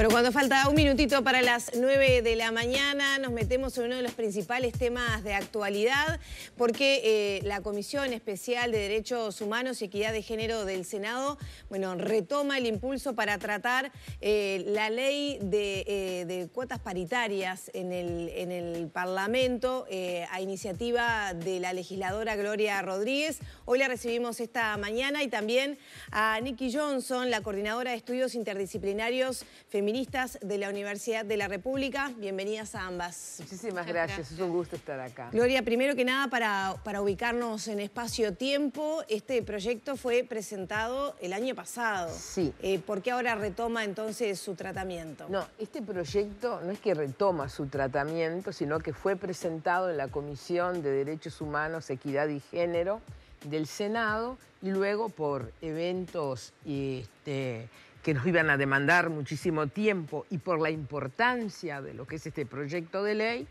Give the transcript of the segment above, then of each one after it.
Pero cuando falta un minutito para las 9 de la mañana, nos metemos en uno de los principales temas de actualidad, porque eh, la Comisión Especial de Derechos Humanos y Equidad de Género del Senado, bueno, retoma el impulso para tratar eh, la ley eh, de, cuotas paritarias en el, en el Parlamento a iniciativa de la legisladora Gloria Rodríguez. Hoy la recibimos esta mañana y también a Nikki Johnson, la coordinadora de estudios interdisciplinarios Feministas, de la Universidad de la República. Bienvenidas a ambas. Muchísimas gracias. es un gusto estar acá. Gloria, primero que nada, para, para ubicarnos en espacio-tiempo, este proyecto fue presentado el año pasado. Sí. Eh, ¿Por qué ahora retoma entonces su tratamiento? No, este proyecto no es que retoma su tratamiento, sino que fue presentado en la Comisión de Derechos Humanos, Equidad y Género del Senado y luego por eventos este, que nos iban a demandar muchísimo tiempo y por la importancia de lo que es este proyecto de ley,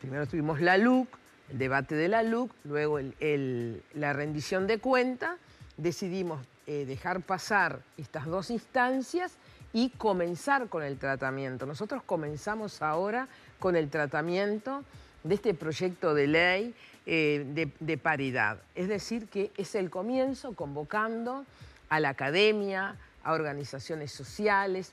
primero tuvimos la LUC, el debate de la LUC, luego la rendición de cuenta, decidimos eh, dejar pasar estas dos instancias y comenzar con el tratamiento. Nosotros comenzamos ahora con el tratamiento de este proyecto de ley eh, de paridad. Es decir, que es el comienzo convocando a la academia, a organizaciones sociales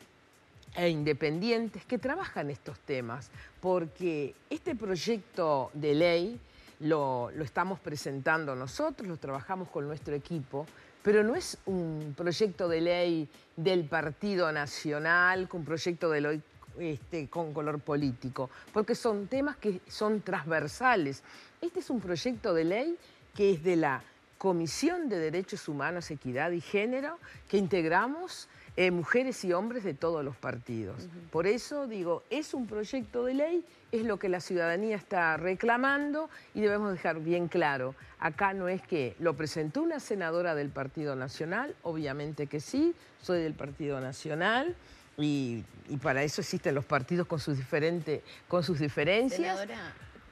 e independientes que trabajan estos temas, porque este proyecto de ley lo, estamos presentando nosotros, lo trabajamos con nuestro equipo, pero no es un proyecto de ley del Partido Nacional, un proyecto de ley este, con color político, porque son temas que son transversales. Este es un proyecto de ley que es de la Comisión de Derechos Humanos, Equidad y Género que integramos eh, mujeres y hombres de todos los partidos. Por eso digo, es un proyecto de ley, es lo que la ciudadanía está reclamando y debemos dejar bien claro, acá no es que lo presentó una senadora del Partido Nacional, obviamente que sí, soy del Partido Nacional. Y, para eso existen los partidos con sus, diferentes con sus diferencias.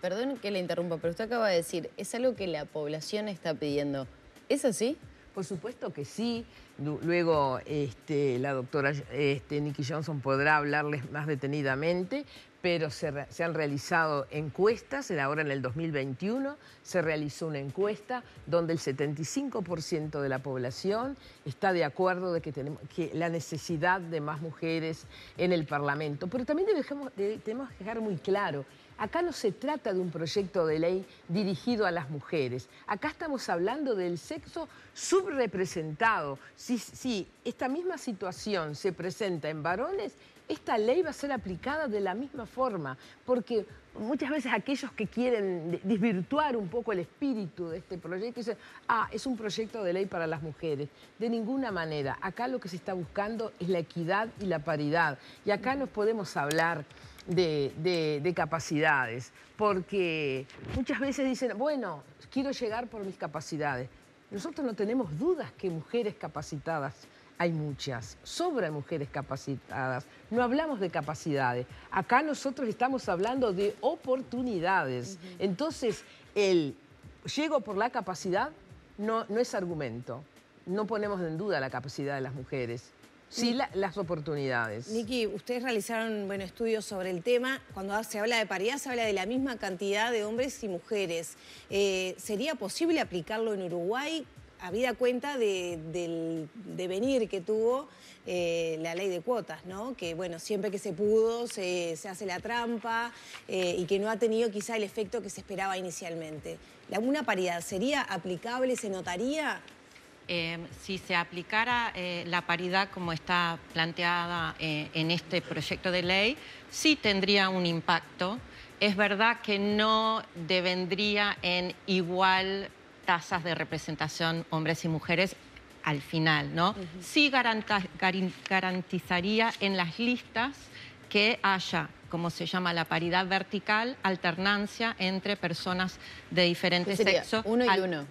Perdón que le interrumpa, pero usted acaba de decir, es algo que la población está pidiendo. ¿Es así? Por supuesto que sí. Luego este, la doctora este, Nikki Johnson podrá hablarles más detenidamente, pero se, han realizado encuestas, ahora en el 2021 se realizó una encuesta donde el 75% de la población está de acuerdo de que tenemos que la necesidad de más mujeres en el Parlamento. Pero también tenemos que dejar muy claro Acá no se trata de un proyecto de ley dirigido a las mujeres. Acá estamos hablando del sexo subrepresentado. Si, esta misma situación se presenta en varones, esta ley va a ser aplicada de la misma forma, porque muchas veces aquellos que quieren desvirtuar un poco el espíritu de este proyecto dicen, ah, es un proyecto de ley para las mujeres. De ninguna manera, acá lo que se está buscando es la equidad y la paridad, y acá nos podemos hablar de, capacidades, porque muchas veces dicen, bueno, quiero llegar por mis capacidades. Nosotros no tenemos dudas que mujeres capacitadas hay muchas, sobra mujeres capacitadas. No hablamos de capacidades, acá nosotros estamos hablando de oportunidades. Entonces, el llego por la capacidad no, no es argumento. No ponemos en duda la capacidad de las mujeres sí las oportunidades. Niki, ustedes realizaron bueno, estudios sobre el tema. Cuando se habla de paridad, se habla de la misma cantidad de hombres y mujeres. Eh, ¿Sería posible aplicarlo en Uruguay? Habida cuenta del devenir que tuvo eh, la ley de cuotas, ¿no? Que bueno, siempre que se pudo se, hace la trampa eh, y que no ha tenido quizá el efecto que se esperaba inicialmente. ¿La, ¿Una paridad sería aplicable? ¿Se notaría? Em, si se aplicara eh, la paridad como está planteada eh, en este proyecto de ley, sí tendría un impacto. Es verdad que no devendría en igual tasas de representación hombres y mujeres al final, ¿no? Sí garantizaría en las listas que haya como se llama la paridad vertical, alternancia entre personas de diferentes sexos. Uno y uno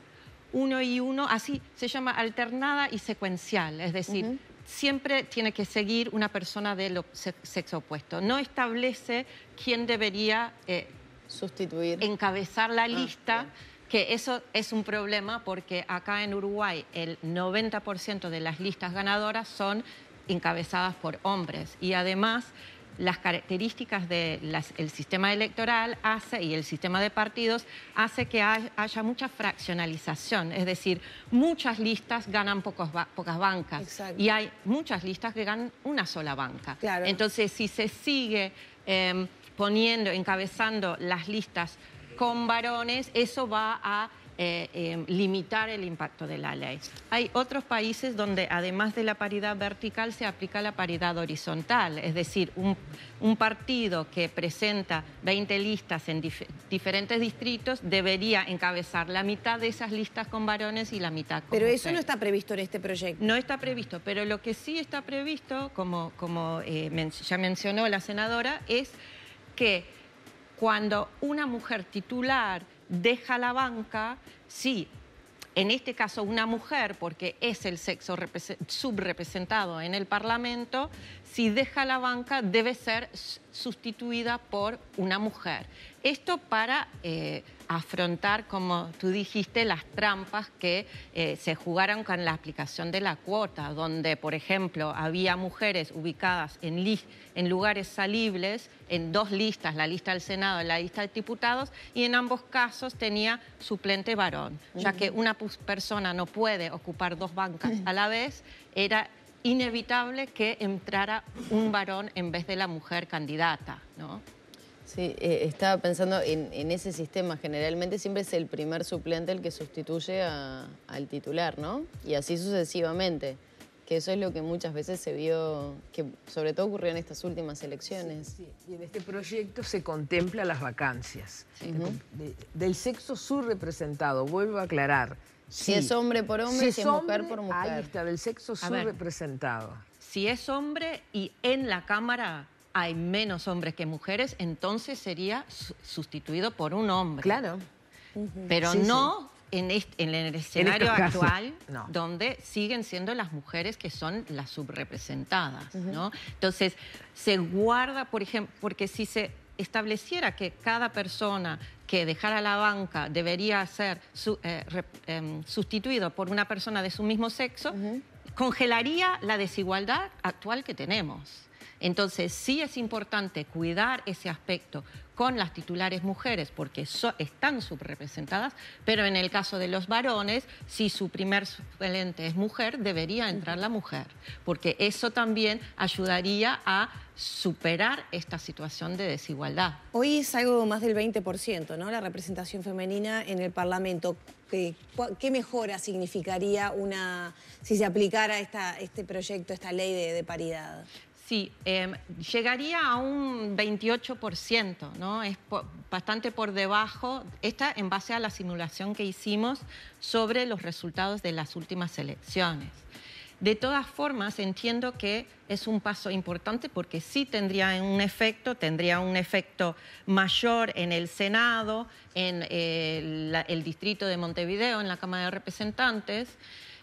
uno y uno, así se llama alternada y secuencial, es decir, siempre tiene que seguir una persona del sexo opuesto. No establece quién debería eh, sustituir, encabezar la ah, lista. que eso es un problema porque acá en Uruguay el 90% de las listas ganadoras son encabezadas por hombres y además las características del sistema electoral hace, y el sistema de partidos hace que haya mucha fraccionalización, es decir, muchas listas ganan pocas bancas y hay muchas listas que ganan una sola banca. Entonces, si se sigue em, poniendo, encabezando las listas con varones, eso va a eh, em, limitar el impacto de la ley. Hay otros países donde además de la paridad vertical se aplica la paridad horizontal, es decir, un, partido que presenta 20 listas en diferentes distritos debería encabezar la mitad de esas listas con varones y la mitad con Pero eso no está previsto en este proyecto. No está previsto, pero lo que sí está previsto, como, eh, ya mencionó la senadora, es que cuando una mujer titular deja la banca si, en este caso, una mujer, porque es el sexo subrepresentado en el Parlamento, si deja la banca debe ser sustituida por una mujer. Esto para eh, afrontar, como tú dijiste, las trampas que eh, se jugaron con la aplicación de la cuota, donde, por ejemplo, había mujeres ubicadas en, en lugares salibles, en dos listas, la lista del Senado y la lista de diputados, y en ambos casos tenía suplente varón, ya que una persona no puede ocupar dos bancas a la vez, era inevitable que entrara un varón en vez de la mujer candidata, ¿no? Sí, eh, estaba pensando en, ese sistema. Generalmente siempre es el primer suplente el que sustituye al titular, ¿no? Y así sucesivamente. Que eso es lo que muchas veces se vio, que sobre todo ocurrió en estas últimas elecciones. Y en este proyecto se contempla las vacancias. del sexo subrepresentado, vuelvo a aclarar, si es hombre por hombre, si, mujer por mujer. Ahí está, del sexo subrepresentado. Si es hombre y en la Cámara hay menos hombres que mujeres, entonces sería sustituido por un hombre. Claro. Pero no En, el este escenario actual, donde siguen siendo las mujeres que son las subrepresentadas. Entonces, se guarda, por ejemplo, porque si se estableciera que cada persona que dejara la banca debería ser eh, em, sustituido por una persona de su mismo sexo, congelaría la desigualdad actual que tenemos. Entonces, sí es importante cuidar ese aspecto con las titulares mujeres porque están subrepresentadas, pero en el caso de los varones, si su primer suplente es mujer, debería entrar la mujer, porque eso también ayudaría a superar esta situación de desigualdad. Hoy es algo más del 20%, ¿no? La representación femenina en el Parlamento. Eh, ¿Qué, mejora significaría una si se aplicara este proyecto, esta ley de paridad? Sí, em, llegaría a un 28%, ¿no? Es bastante por debajo, esta en base a la simulación que hicimos sobre los resultados de las últimas elecciones. De todas formas, entiendo que es un paso importante porque sí tendría un efecto, tendría un efecto mayor en el Senado, en eh, el distrito de Montevideo, en la Cámara de Representantes.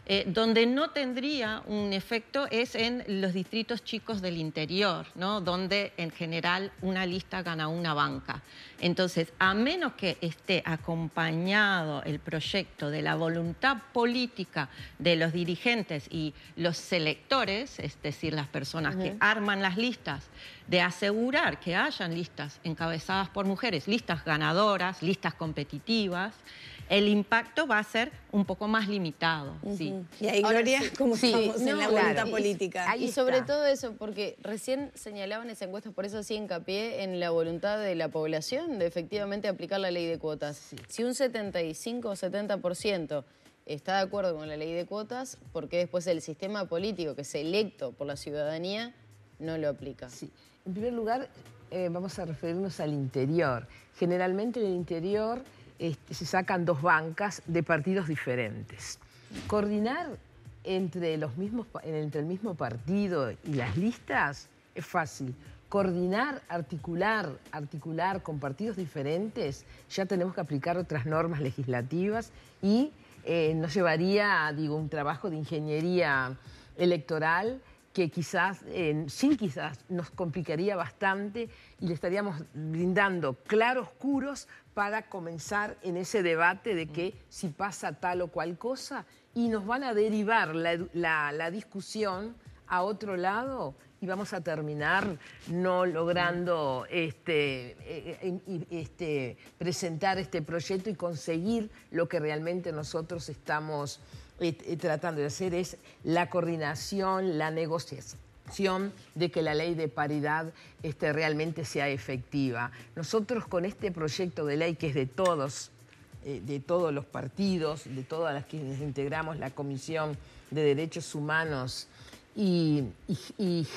Eh, donde no tendría un efecto es en los distritos chicos del interior, donde en general una lista gana una banca. Entonces, a menos que esté acompañado el proyecto de la voluntad política de los dirigentes y los selectores, es decir, las personas que arman las listas, de asegurar que hayan listas encabezadas por mujeres, listas ganadoras, listas competitivas, el impacto va a ser un poco más limitado. Y ahí, Gloria, como estamos en la voluntad política. y sobre todo eso, porque recién señalaban ese encuestas por eso sí hincapié en la voluntad de la población de efectivamente aplicar la ley de cuotas. Si un 75 o 70% está de acuerdo con la ley de cuotas, porque después el sistema político que es electo por la ciudadanía no lo aplica? Sí. En primer lugar, eh, vamos a referirnos al interior. Generalmente en el interior este, se sacan dos bancas de partidos diferentes. Coordinar entre, los mismos, entre el mismo partido y las listas es fácil. Coordinar, articular, articular con partidos diferentes, ya tenemos que aplicar otras normas legislativas y eh, nos llevaría, digo, un trabajo de ingeniería electoral que quizás, sin quizás, nos complicaría bastante y le estaríamos brindando claroscuros para comenzar en ese debate de que si pasa tal o cual cosa y nos van a derivar la, discusión a otro lado y vamos a terminar no logrando este, eh, este, presentar este proyecto y conseguir lo que realmente nosotros estamos tratando de hacer es la coordinación, la negociación de que la ley de paridad este, realmente sea efectiva. Nosotros con este proyecto de ley que es de todos, eh, de todos los partidos, de todas las que integramos la Comisión de Derechos Humanos y,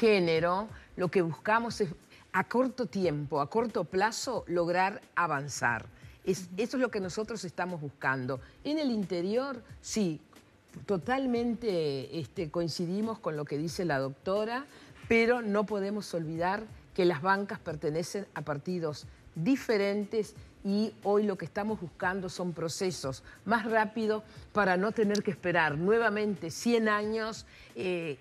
Género, lo que buscamos es a corto tiempo, a corto plazo, lograr avanzar. Es, eso es lo que nosotros estamos buscando. En el interior, sí, totalmente este, coincidimos con lo que dice la doctora, pero no podemos olvidar que las bancas pertenecen a partidos diferentes y hoy lo que estamos buscando son procesos más rápidos para no tener que esperar nuevamente 100 años eh,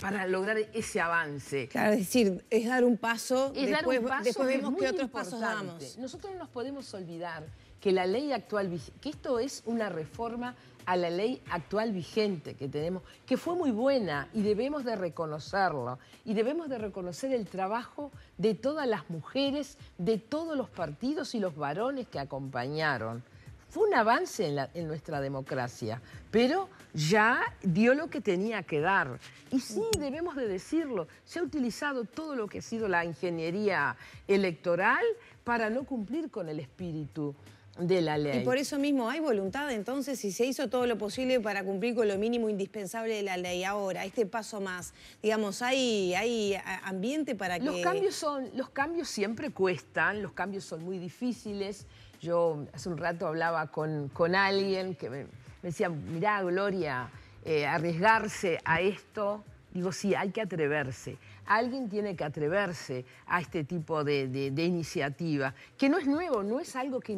para lograr ese avance. Claro, es decir, es dar un paso, es después, vemos qué otros pasos damos. Nosotros no nos podemos olvidar que la ley actual, que esto es una reforma a la ley actual vigente que tenemos, que fue muy buena y debemos de reconocerlo, y debemos de reconocer el trabajo de todas las mujeres, de todos los partidos y los varones que acompañaron. Fue un avance en, nuestra democracia, pero ya dio lo que tenía que dar. Y sí, debemos de decirlo, se ha utilizado todo lo que ha sido la ingeniería electoral para no cumplir con el espíritu la ley. Y por eso mismo hay voluntad entonces si se hizo todo lo posible para cumplir con lo mínimo indispensable de la ley ahora, este paso más, digamos, hay, hay ambiente para que... Los cambios, son, los cambios siempre cuestan, los cambios son muy difíciles. Yo hace un rato hablaba con, con alguien que me, decía, mirá Gloria, eh, arriesgarse a esto, digo, sí, hay que atreverse. Alguien tiene que atreverse a este tipo de, iniciativa, que no es nuevo, no es algo que,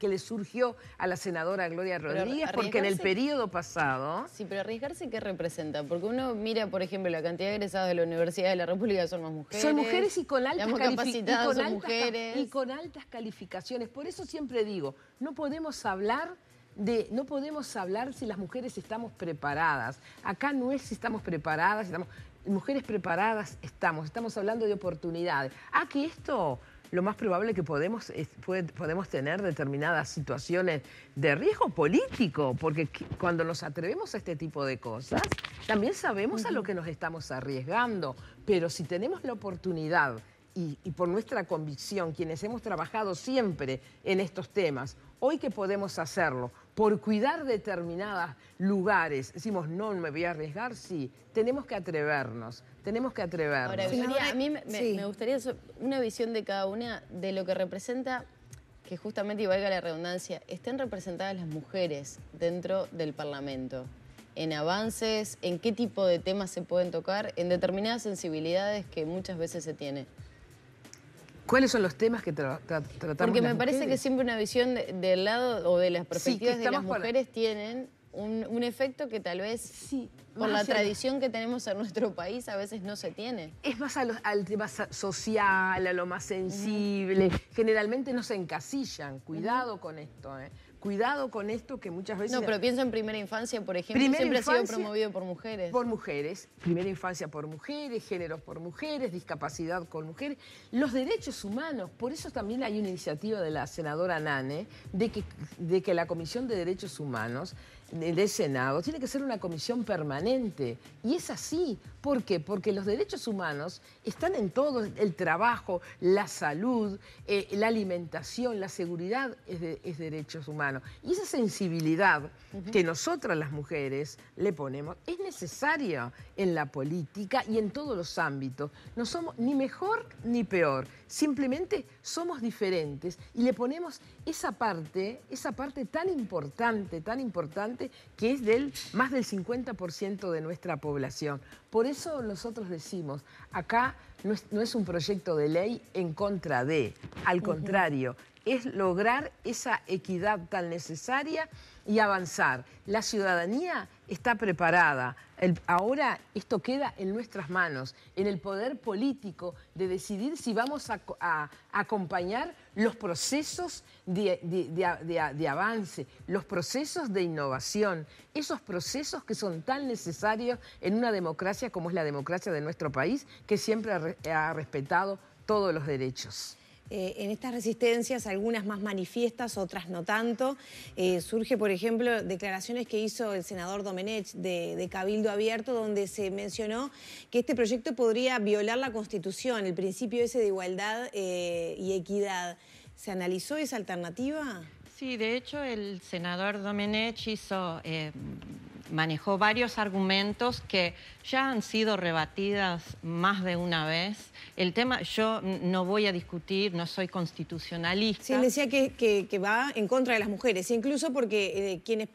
le surgió a la senadora Gloria Rodríguez, porque en el periodo pasado... Sí, pero arriesgarse qué representa, porque uno mira, por ejemplo, la cantidad de egresados de la Universidad de la República son más mujeres. Son mujeres y con altas, calificaciones. y con altas, calificaciones. Por eso siempre digo, no podemos hablar... De, no podemos hablar si las mujeres estamos preparadas. Acá no es si estamos preparadas, si estamos, mujeres preparadas estamos, estamos hablando de oportunidades. Aquí ah, esto lo más probable que podemos, es, podemos tener determinadas situaciones de riesgo político, porque cuando nos atrevemos a este tipo de cosas, también sabemos a lo que nos estamos arriesgando, pero si tenemos la oportunidad y por nuestra convicción, quienes hemos trabajado siempre en estos temas, hoy que podemos hacerlo, por cuidar determinados lugares, decimos, no, me voy a arriesgar, sí, tenemos que atrevernos, tenemos que atrevernos. Ahora, a mí me, me, gustaría una visión de cada una de lo que representa, que justamente, y valga la redundancia, estén representadas las mujeres dentro del Parlamento, en avances, en qué tipo de temas se pueden tocar, en determinadas sensibilidades que muchas veces se tiene? ¿Cuáles son los temas que tra tratamos Porque me parece que siempre una visión del lado o de las perspectivas de las mujeres tienen un, efecto que tal vez por la tradición que tenemos en nuestro país a veces no se tiene. Es más al tema social, a lo más sensible. Generalmente no se encasillan. Cuidado con esto. ¿eh? Cuidado con esto que muchas veces... No, pero pienso en primera infancia, por ejemplo, siempre ha sido promovido por mujeres. Por mujeres, primera infancia por mujeres, géneros por mujeres, discapacidad con mujeres, los derechos humanos, por eso también hay una iniciativa de la senadora Nane de que, de que la Comisión de Derechos Humanos del Senado tiene que ser una comisión permanente. Y es así. ¿Por qué? Porque los derechos humanos están en todo, el trabajo, la salud, eh, la alimentación, la seguridad es, derechos humanos. Y esa sensibilidad que nosotras las mujeres le ponemos es necesaria en la política y en todos los ámbitos. No somos ni mejor ni peor, simplemente somos diferentes y le ponemos esa parte, esa parte tan importante, tan importante que es del más del 50% de nuestra población. Por eso nosotros decimos, acá no es, un proyecto de ley en contra de, al contrario, es lograr esa equidad tan necesaria y avanzar. La ciudadanía está preparada. ahora esto queda en nuestras manos, en el poder político de decidir si vamos a, acompañar los procesos de, avance, los procesos de innovación, esos procesos que son tan necesarios en una democracia como es la democracia de nuestro país, que siempre ha respetado todos los derechos. Eh, en estas resistencias, algunas más manifiestas, otras no tanto. Eh, surge, por ejemplo, declaraciones que hizo el senador Domenech de, Cabildo Abierto, donde se mencionó que este proyecto podría violar la Constitución, el principio ese de igualdad eh, y equidad. ¿Se analizó esa alternativa? Sí, de hecho el senador Domenech hizo manejó varios argumentos que ya han sido rebatidas más de una vez. El tema, yo no voy a discutir, no soy constitucionalista. Sí, decía que, va en contra de las mujeres, incluso porque eh, quienes,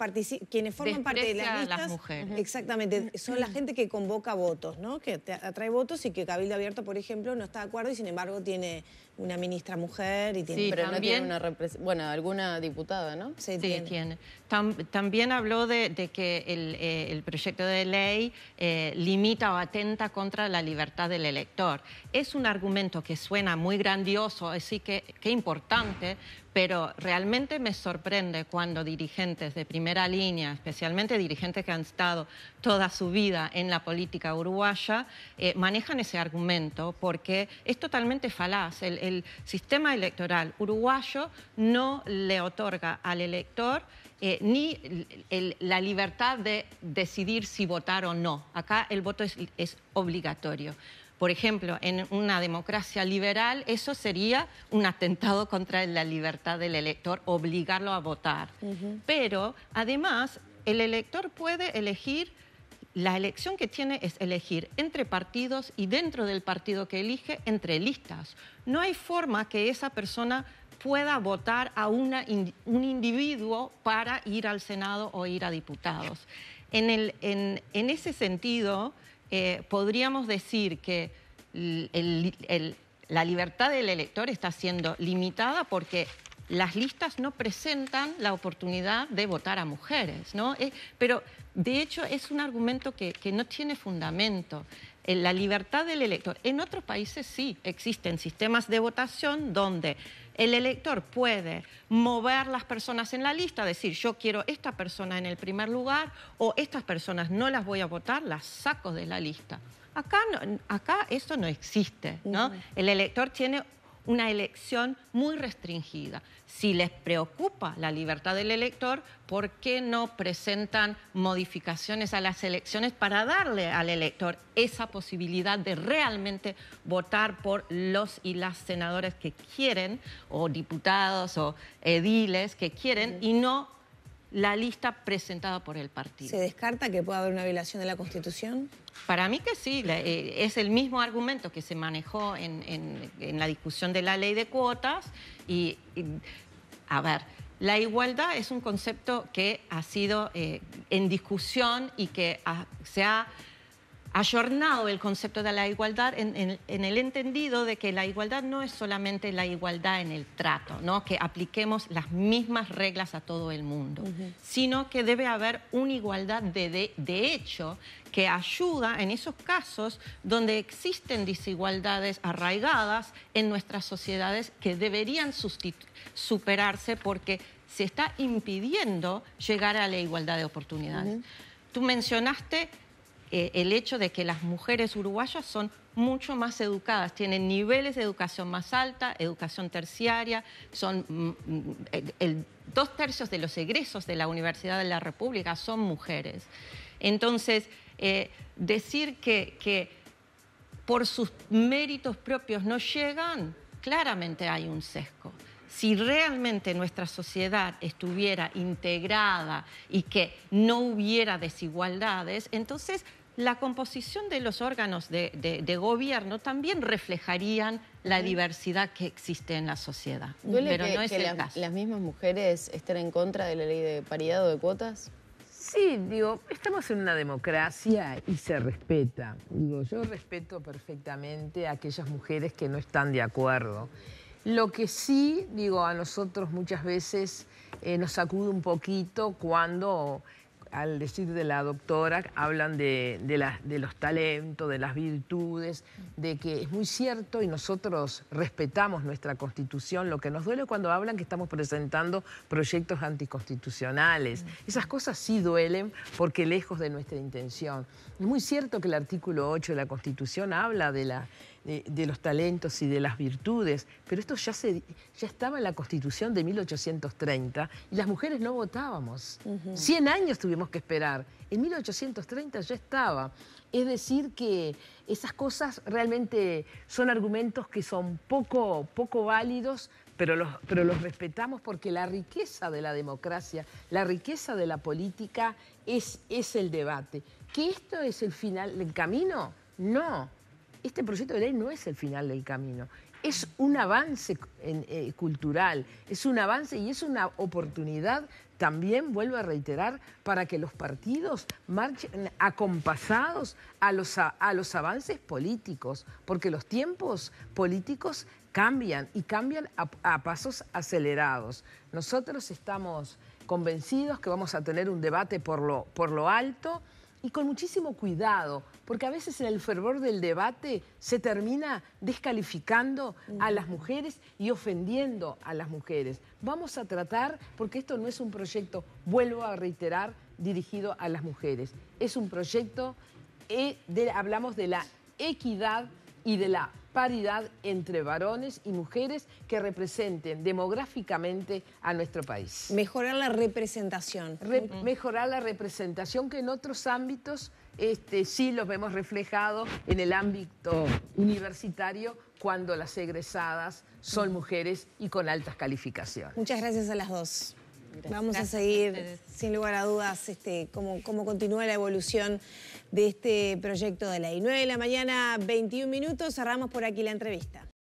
quienes forman parte de las listas... las mujeres. Exactamente, son la gente que convoca votos, ¿no? Que atrae votos y que Cabildo Abierto, por ejemplo, no está de acuerdo y sin embargo tiene una ministra mujer y tiene... Bueno, alguna diputada, ¿no? Sí, tiene. también habló de que el eh, el, proyecto de ley eh, limita o atenta contra la libertad del elector. Es un argumento que suena muy grandioso, así que qué importante, pero realmente me sorprende cuando dirigentes de primera línea, especialmente dirigentes que han estado toda su vida en la política uruguaya, eh, manejan ese argumento porque es totalmente falaz. el sistema electoral uruguayo no le otorga al elector eh, ni la libertad de decidir si votar o no. Acá el voto es, obligatorio. Por ejemplo, en una democracia liberal eso sería un atentado contra la libertad del elector, obligarlo a votar. Pero además el elector puede elegir, la elección que tiene es elegir entre partidos y dentro del partido que elige, entre listas. No hay forma que esa persona pueda votar a un individuo para ir al Senado o ir a diputados. En, ese sentido, eh, podríamos decir que la libertad del elector está siendo limitada porque las listas no presentan la oportunidad de votar a mujeres, ¿no? Eh, pero de hecho es un argumento que, no tiene fundamento. en eh, la libertad del elector. En otros países sí existen sistemas de votación donde el elector puede mover las personas en la lista, decir yo quiero esta persona en el primer lugar o estas personas no las voy a votar, las saco de la lista. Acá, acá eso no existe, ¿no? El elector tiene una elección muy restringida. Si les preocupa la libertad del elector, ¿por qué no presentan modificaciones a las elecciones para darle al elector esa posibilidad de realmente votar por los y las senadores que quieren, o diputados o ediles que quieren, y no la lista presentada por el partido. ¿Se descarta que pueda haber una violación de la Constitución? Para mí que sí, eh, es el mismo argumento que se manejó en, la discusión de la ley de cuotas y, a ver, la igualdad es un concepto que ha sido eh, en discusión y que se ha ayornado el concepto de la igualdad en, el entendido de que la igualdad no es solamente la igualdad en el trato, ¿no? que apliquemos las mismas reglas a todo el mundo, sino que debe haber una igualdad de, de, hecho que ayuda en esos casos donde existen desigualdades arraigadas en nuestras sociedades que deberían superarse porque se está impidiendo llegar a la igualdad de oportunidades. Tú mencionaste eh, el hecho de que las mujeres uruguayas son mucho más educadas, tienen niveles de educación más alta, educación terciaria, son mm, mm, dos tercios de los egresos de la Universidad de la República son mujeres. Entonces, eh, decir que, que por sus méritos propios no llegan, claramente hay un sesgo si realmente nuestra sociedad estuviera integrada y que no hubiera desigualdades, entonces la composición de los órganos de, gobierno también reflejarían la diversidad que existe en la sociedad. Pero no es el caso. las mismas mujeres están en contra de la ley de paridad o de cuotas? Sí, digo, estamos en una democracia y se respeta. Digo, yo respeto perfectamente a aquellas mujeres que no están de acuerdo. Lo que sí, digo, a nosotros muchas veces eh, nos sacude un poquito cuando, al decir de la doctora, hablan de, de los talentos, de las virtudes, de que es muy cierto y nosotros respetamos nuestra constitución. Lo que nos duele cuando hablan que estamos presentando proyectos anticonstitucionales. Mm. Esas cosas sí duelen porque lejos de nuestra intención. Es muy cierto que el artículo 8 de la constitución habla de la de, los talentos y de las virtudes, pero esto ya, se, ya estaba en la Constitución de 1830 y las mujeres no votábamos. Cien 100 años tuvimos que esperar. En 1830 ya estaba. Es decir, que esas cosas realmente son argumentos que son poco, poco válidos pero los, respetamos porque la riqueza de la democracia, la riqueza de la política es, es el debate. ¿Que esto es el final, el camino? No, este proyecto de ley no es el final del camino, es un avance eh, cultural, es un avance y es una oportunidad también, vuelvo a reiterar, para que los partidos marchen acompasados a los, avances políticos, porque los tiempos políticos cambian y cambian a, pasos acelerados. Nosotros estamos convencidos que vamos a tener un debate por lo, por lo alto y con muchísimo cuidado, porque a veces en el fervor del debate se termina descalificando a las mujeres y ofendiendo a las mujeres. Vamos a tratar, porque esto no es un proyecto, vuelvo a reiterar, dirigido a las mujeres. Es un proyecto, eh, hablamos de la equidad y de la paridad entre varones y mujeres que representen demográficamente a nuestro país. Mejorar la representación. Mejorar la representación que en otros ámbitos este, sí los vemos reflejados en el ámbito universitario cuando las egresadas son mujeres y con altas calificaciones. Muchas gracias a las dos. Vamos a seguir, sin lugar a dudas, este, cómo, cómo continúa la evolución de este proyecto de ley. 9 de la mañana, 21 minutos, cerramos por aquí la entrevista.